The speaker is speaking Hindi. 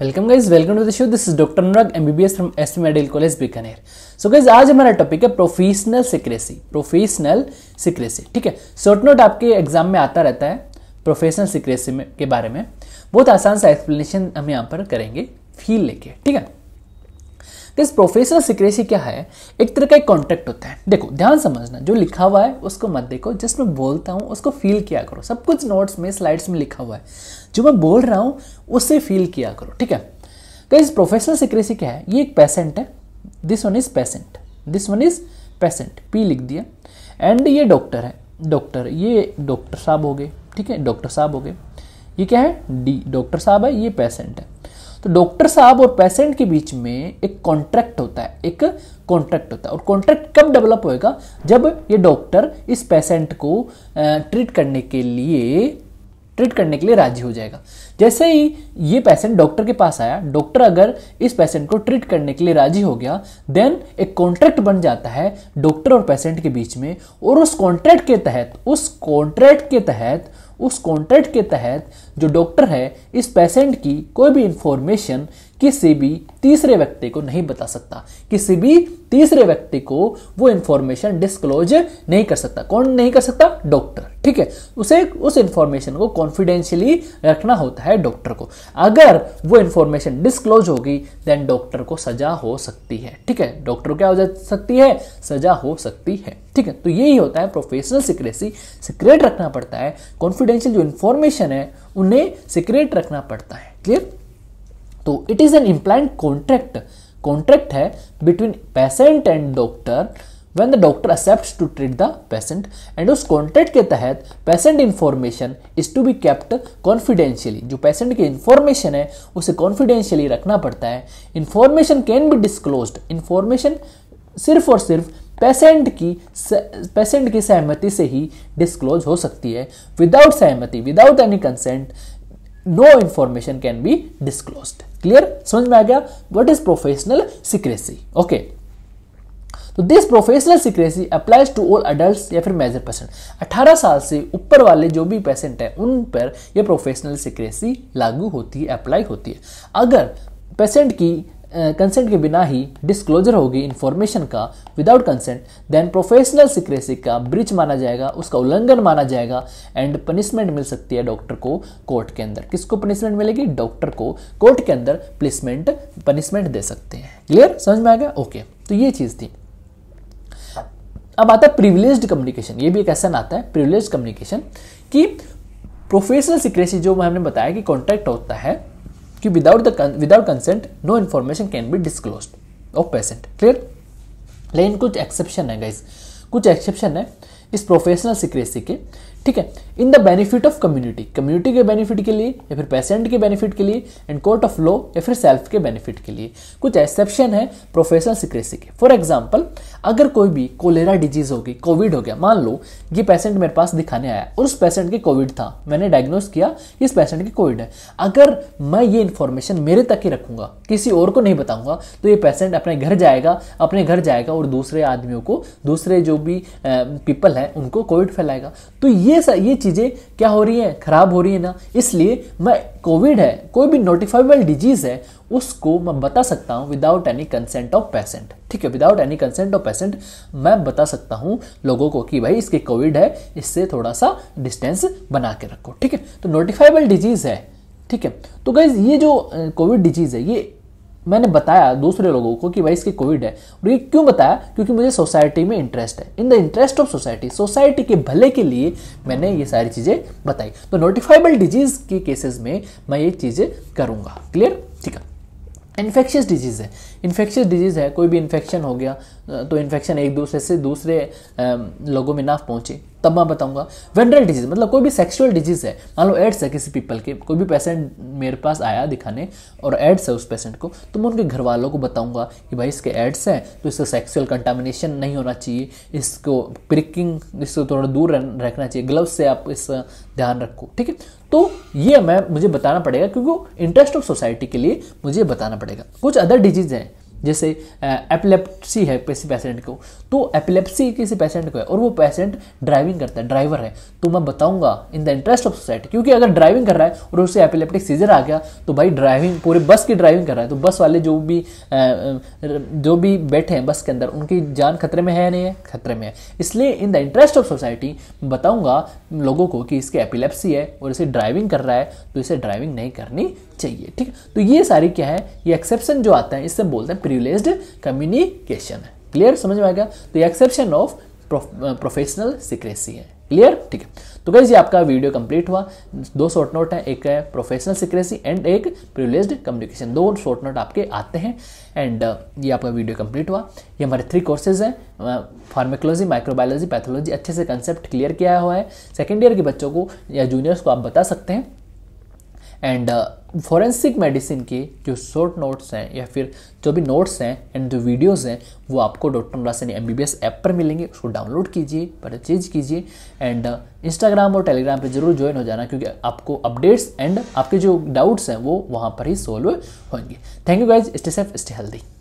welcome guys welcome to the show this is doctor Anurag S from S medical college Bikaner so guys आज हमारा टॉपिक है प्रोफेशनल सिक्रेसी प्रोफेशनल सिक्रेसी ठीक है शॉर्ट नोट आपके एग्जाम में आता रहता है प्रोफेशनल सिक्रेसी में के बारे में बहुत आसान सा एक्सप्लेनेशन हम यहाँ पर करेंगे फील लेके ठीक है तो इस प्रोफेशनल सीक्रेसी क्या है एक तरह का एक कॉन्ट्रैक्ट होता है देखो ध्यान समझना जो लिखा हुआ है उसको मत देखो जिस मैं बोलता हूँ उसको फील किया करो सब कुछ नोट्स में स्लाइड्स में लिखा हुआ है जो मैं बोल रहा हूँ उससे फील किया करो ठीक है तो इस प्रोफेशनल सीक्रेसी क्या है ये एक पेशेंट है this one is patient this one is patient P लिख दिया एंड ये डॉक्टर है डॉक्टर ये डॉक्टर साहब हो गए ठीक है डॉक्टर साहब हो गए ये क्या है डी डॉक्टर साहब है ये पेशेंट है तो डॉक्टर साहब और पेशेंट के बीच में एक कॉन्ट्रैक्ट होता है एक कॉन्ट्रैक्ट होता है और कॉन्ट्रैक्ट कब डेवलप होएगा जब ये डॉक्टर इस पेशेंट को ट्रीट करने के लिए ट्रीट करने के लिए राजी हो जाएगा जैसे ही ये पेशेंट डॉक्टर के पास आया डॉक्टर अगर इस पेशेंट को ट्रीट करने के लिए राजी हो गया देन एक कॉन्ट्रैक्ट बन जाता है डॉक्टर और पेशेंट के बीच में और उस कॉन्ट्रैक्ट के तहत उस कॉन्ट्रैक्ट के तहत उस कॉन्ट्रैक्ट के तहत जो डॉक्टर है इस पेशेंट की कोई भी इंफॉर्मेशन किसी भी तीसरे व्यक्ति को नहीं बता सकता किसी भी तीसरे व्यक्ति को वो इंफॉर्मेशन डिस्क्लोज नहीं कर सकता कौन नहीं कर सकता डॉक्टर ठीक है उसे उस इंफॉर्मेशन को कॉन्फिडेंशियली रखना होता है डॉक्टर को अगर वो इंफॉर्मेशन डिस्क्लोज होगी देन डॉक्टर को सजा हो सकती है ठीक है डॉक्टर क्या हो जा सकती है सजा हो सकती है ठीक है तो यही होता है प्रोफेशनल सिक्रेसी सिक्रेट रखना पड़ता है कॉन्फिडेंशियल जो इन्फॉर्मेशन है उन्हें सिक्रेट रखना पड़ता है क्लियर तो it is an implied contract contract है between patient and doctor when the doctor accept to treat the patient and उस कॉन्ट्रैक्ट के तहत patient information is to be kept confidentially जो पेशेंट की इन्फॉर्मेशन है उसे कॉन्फिडेंशियली रखना पड़ता है information can be disclose information सिर्फ और सिर्फ पेशेंट की पेशेंट की सहमति से ही डिस्क्लोज हो सकती है विदाउट सहमति without any consent no information can be disclosed clear समझ में आ गया what is professional secrecy okay तो this professional secrecy applies to all adult या फिर मेजर पर्सन 18 साल से ऊपर वाले जो भी पेशेंट हैं उन पर यह प्रोफेशनल सीक्रेसी लागू होती है अप्लाई होती है अगर पेशेंट की कंसेंट के बिना ही डिस्क्लोजर होगी इन्फॉर्मेशन का without consent then professional secrecy का ब्रिज माना जाएगा उसका उल्लंघन माना जाएगा एंड पनिशमेंट मिल सकती है डॉक्टर को कोर्ट के अंदर किसको पनिशमेंट मिलेगी डॉक्टर को कोर्ट के अंदर प्लेसमेंट पनिशमेंट दे सकते हैं क्लियर समझ में आ गया ओके तो ये चीज़ थी अब आता है प्रिविलेज कम्युनिकेशन ये भी एक ऐसा आता है प्रिविलेज कम्युनिकेशन कि प्रोफेशनल सिक्रेसी जो हमने बताया कि कॉन्ट्रैक्ट होता है कि without the without consent no information can be disclose of patient clear लेकिन कुछ एक्सेप्शन है गाइज कुछ एक्सेप्शन है इस प्रोफेशनल सिक्रेसी के ठीक है in the benefit of community community के बेनिफिट के लिए या फिर पेशेंट के बेनिफिट के लिए एंड कोर्ट ऑफ लॉ या फिर सेल्फ के बेनिफिट के लिए कुछ एक्सेप्शन है प्रोफेशनल सिक्रेसी के फॉर एग्जाम्पल अगर कोई भी कोलेरा डिजीज होगी कोविड हो गया मान लो ये पेशेंट मेरे पास दिखाने आया और उस पेशेंट के कोविड था मैंने डायग्नोस किया इस पेशेंट की कोविड है अगर मैं ये इन्फॉर्मेशन मेरे तक ही रखूंगा किसी और को नहीं बताऊंगा तो ये पेशेंट अपने घर जाएगा अपने घर जाएगा और दूसरे आदमियों को दूसरे जो भी पीपल है उनको कोविड फैलाएगा तो ये ये सर ये चीज़ें क्या हो रही हैं खराब हो रही है ना इसलिए मैं कोविड है कोई भी नोटिफाइबल डिजीज़ है उसको मैं बता सकता हूँ without any consent of patient ठीक है without any consent of patient मैं बता सकता हूँ लोगों को कि भाई इसके कोविड है इससे थोड़ा सा डिस्टेंस बना के रखो ठीक है तो नोटिफाइबल डिजीज़ है ठीक है तो गाइज ये जो कोविड डिजीज़ है ये मैंने बताया दूसरे लोगों को कि भाई इसके कोविड है और ये क्यों बताया क्योंकि मुझे सोसाइटी में इंटरेस्ट है in the interest of society society के भले के लिए मैंने ये सारी चीज़ें बताई तो नोटिफाइबल डिजीज के केसेस में मैं ये चीज़ें करूँगा क्लियर ठीक है इन्फेक्शियस डिजीज़ है इन्फेक्शियस डिजीज़ है कोई भी इन्फेक्शन हो गया तो इन्फेक्शन एक दूसरे से दूसरे लोगों में ना पहुँचे तब मैं बताऊंगा वेंड्रल डिजीज़ मतलब कोई भी सेक्सुअल डिजीज़ है मान लो एड्स है किसी पीपल के कोई भी पेशेंट मेरे पास आया दिखाने और एड्स है उस पेशेंट को तो मैं उनके घर वालों को बताऊंगा कि भाई इसके एड्स हैं तो इसका सेक्सुअल कंटामिनेशन नहीं होना चाहिए इसको प्रिकिंग इसको थोड़ा दूर रखना चाहिए ग्लव्स से आप इस ध्यान रखो ठीक है तो ये मैं मुझे बताना पड़ेगा क्योंकि इंटरेस्ट ऑफ सोसाइटी के लिए मुझे बताना पड़ेगा कुछ अदर डिजीज़ हैं जैसे एपिलेप्सी है किसी पेशेंट को तो एपिलेप्सी किसी पेशेंट को है और वो पेशेंट ड्राइविंग करता है ड्राइवर है तो मैं बताऊंगा in the interest of society क्योंकि अगर ड्राइविंग कर रहा है और उसे एपिलेप्टिक सीजर आ गया तो भाई ड्राइविंग पूरे बस की ड्राइविंग कर रहा है तो बस वाले जो भी जो भी बैठे हैं बस के अंदर उनकी जान खतरे में है या नहीं है खतरे में है इसलिए in the interest of society बताऊंगा लोगों को कि इसके एपिलेप्सी है और इसे ड्राइविंग कर रहा है तो इसे ड्राइविंग नहीं करनी चाहिए ठीक है तो ये सारी क्या है ये एक्सेप्शन जो आता है इससे बोलते हैं प्रिवलेज कम्युनिकेशन है क्लियर समझ में आएगा तो ये एक्सेप्शन ऑफ प्रोफेशनल सिक्रेसी है क्लियर ठीक है तो कैसे आपका वीडियो कंप्लीट हुआ दो शॉर्ट नोट है एक है प्रोफेशनल सिक्रेसी एंड एक प्रिवलेज कम्युनिकेशन दो शॉर्ट नोट आपके आते हैं एंड ये आपका वीडियो कंप्लीट हुआ ये हमारे थ्री कोर्सेज हैं फार्मेकोलॉजी माइक्रोबायोलॉजी पैथोलॉजी अच्छे से कंसेप्ट क्लियर किया हुआ है सेकेंड ईयर के बच्चों को या जूनियर्स को आप बता सकते हैं एंड फॉरेंसिक मेडिसिन के जो शॉर्ट नोट्स हैं या फिर जो भी नोट्स हैं एंड जो वीडियोस हैं वो आपको doctor Anurag Saini M app पर मिलेंगे उसको डाउनलोड कीजिए परचेज कीजिए एंड इंस्टाग्राम uh, और टेलीग्राम पर जरूर ज्वाइन हो जाना क्योंकि आपको अपडेट्स एंड आपके जो डाउट्स हैं वो वहाँ पर ही सॉल्व होंगे thank you guys stay safe stay healthy